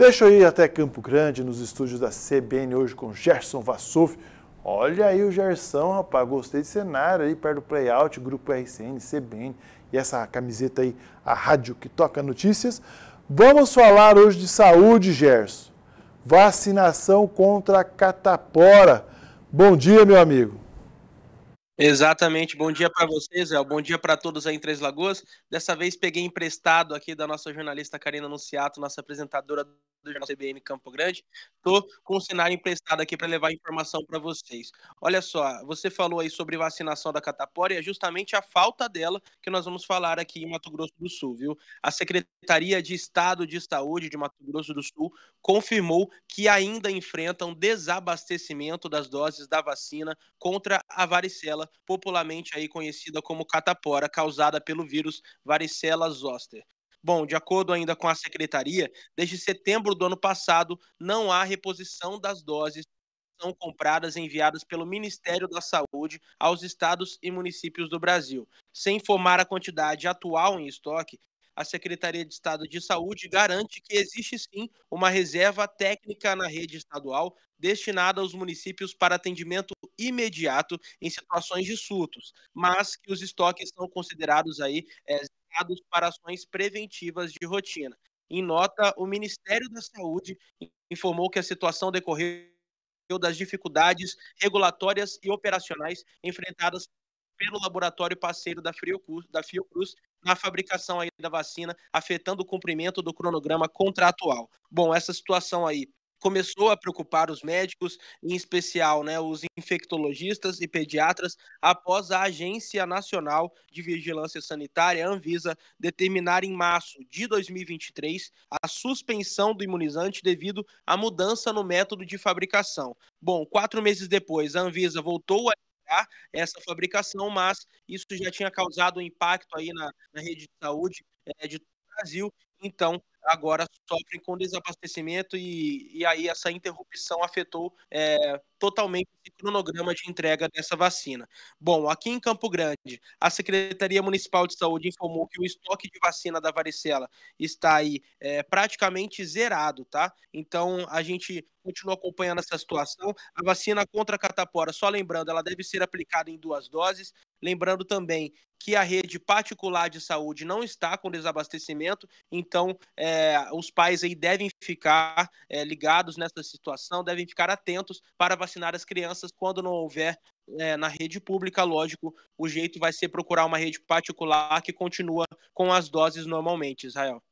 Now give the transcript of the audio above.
Deixa eu ir até Campo Grande, nos estúdios da CBN hoje com Gerson Vassouf. Olha aí o Gerson, rapaz, gostei de cenário aí, perto do Playout, Grupo RCN, CBN, e essa camiseta aí, a rádio que toca notícias. Vamos falar hoje de saúde, Gerson. Vacinação contra a catapora. Bom dia, meu amigo. Exatamente. Bom dia para vocês, El. Bom dia para todos aí em Três Lagoas. Dessa vez peguei emprestado aqui da nossa jornalista Karina Anunciato, nossa apresentadora do Jornal CBN Campo Grande. Estou com o cenário emprestado aqui para levar informação para vocês. Olha só, você falou aí sobre vacinação da catapora e é justamente a falta dela que nós vamos falar aqui em Mato Grosso do Sul, viu? A Secretaria de Estado de Saúde de Mato Grosso do Sul confirmou que ainda enfrenta um desabastecimento das doses da vacina contra a varicela, popularmente aí conhecida como catapora, causada pelo vírus varicela zoster. Bom, de acordo ainda com a secretaria, desde setembro do ano passado não há reposição das doses que são compradas e enviadas pelo Ministério da Saúde aos estados e municípios do Brasil. Sem informar a quantidade atual em estoque, a Secretaria de Estado de Saúde garante que existe sim uma reserva técnica na rede estadual destinada aos municípios para atendimento imediato em situações de surtos, mas que os estoques são considerados aí é, voltados para ações preventivas de rotina. Em nota, o Ministério da Saúde informou que a situação decorreu das dificuldades regulatórias e operacionais enfrentadas pelo laboratório parceiro da Fiocruz, na fabricação aí da vacina, afetando o cumprimento do cronograma contratual. Bom, essa situação aí começou a preocupar os médicos, em especial né, os infectologistas e pediatras, após a Agência Nacional de Vigilância Sanitária, Anvisa, determinar em março de 2023 a suspensão do imunizante devido à mudança no método de fabricação. Bom, quatro meses depois, a Anvisa voltou a essa fabricação, mas isso já tinha causado um impacto aí na, na rede de saúde é, de todo o Brasil. Então, agora sofrem com desabastecimento e, e aí essa interrupção afetou é, totalmente o cronograma de entrega dessa vacina. Bom, aqui em Campo Grande, a Secretaria Municipal de Saúde informou que o estoque de vacina da varicela está aí é, praticamente zerado, tá? Então a gente continua acompanhando essa situação. A vacina contra a catapora, só lembrando, ela deve ser aplicada em duas doses. Lembrando também que a rede particular de saúde não está com desabastecimento, então é, os pais aí devem ficar é, ligados nessa situação, devem ficar atentos para vacinar as crianças quando não houver é, na rede pública, lógico, o jeito vai ser procurar uma rede particular que continua com as doses normalmente, Israel.